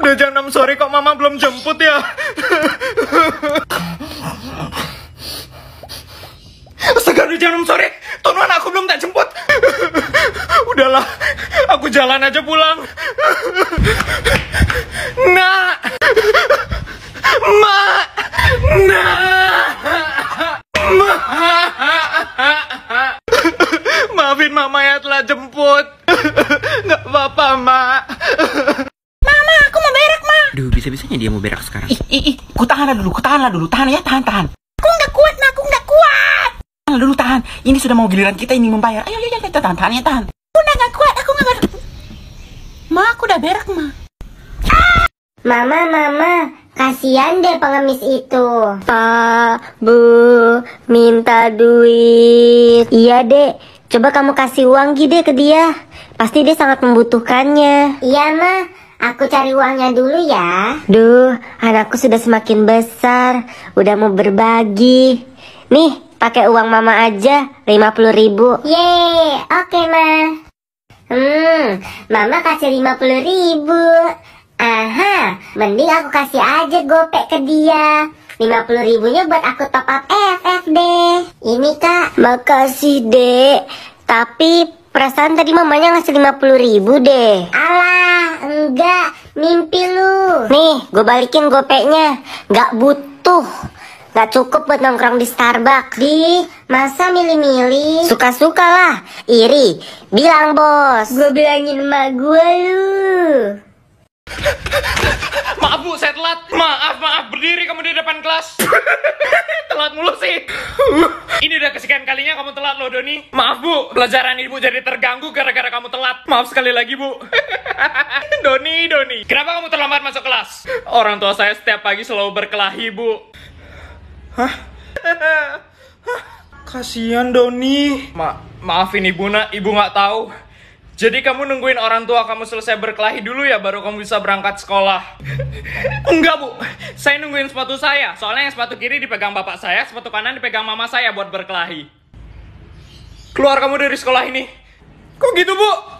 Udah jam 6 sore kok mama belum jemput ya? Astaga udah jam 6 sore, Tuan aku belum tak jemput. Udahlah, aku jalan aja pulang. Nak! ma Nak! Ma. Maafin mama ya telah jemput. Gak apa-apa, ma Aduh, bisa-bisanya dia mau berak sekarang. Ih, ih, ih. Ku tahanlah dulu, ku tahanlah dulu. Tahan ya, tahan, tahan. Aku nggak kuat, nah. Aku nggak kuat. Tahan dulu, tahan. Ini sudah mau giliran kita ini membayar. Ayo, ayo, ayo. Tahan, tahan ya, tahan. Aku nggak kuat, aku nggak kuat. Ma, aku udah berak, Ma. Ah! Mama, mama. Kasian deh pengemis itu. Pak, Bu, minta duit. Iya, Dek. Coba kamu kasih uang gede ke dia. Pasti dia sangat membutuhkannya. Iya, Ma. Aku cari uangnya dulu ya. Duh, anakku sudah semakin besar, udah mau berbagi. Nih, pakai uang mama aja, 50 ribu. Yeay, oke okay, ma. Hmm, mama kasih 50 ribu. Aha, mending aku kasih aja gopek ke dia. 50 ribunya buat aku top up FF deh. Ini kak. Makasih dek, tapi perasaan tadi mamanya ngasih 50 ribu deh. Alah juga mimpi lu nih gue balikin gopeknya nggak butuh Gak cukup buat nongkrong di Starbucks Di masa milih-milih Suka-suka lah Iri Bilang bos Gue bilangin emak gue lu Maaf bu saya telat Maaf maaf berdiri kamu di depan kelas Telat mulu sih telat loh Doni. Maaf bu, pelajaran ibu jadi terganggu gara-gara kamu telat. Maaf sekali lagi bu. Doni, Doni, kenapa kamu terlambat masuk kelas? Orang tua saya setiap pagi selalu berkelahi bu. Hah? Hah? Kasian Doni. Ma maafin ibu nak, ibu nggak tahu. Jadi kamu nungguin orang tua kamu selesai berkelahi dulu ya baru kamu bisa berangkat sekolah. Enggak, Bu. Saya nungguin sepatu saya. Soalnya yang sepatu kiri dipegang bapak saya, sepatu kanan dipegang mama saya buat berkelahi. Keluar kamu dari sekolah ini. Kok gitu, Bu?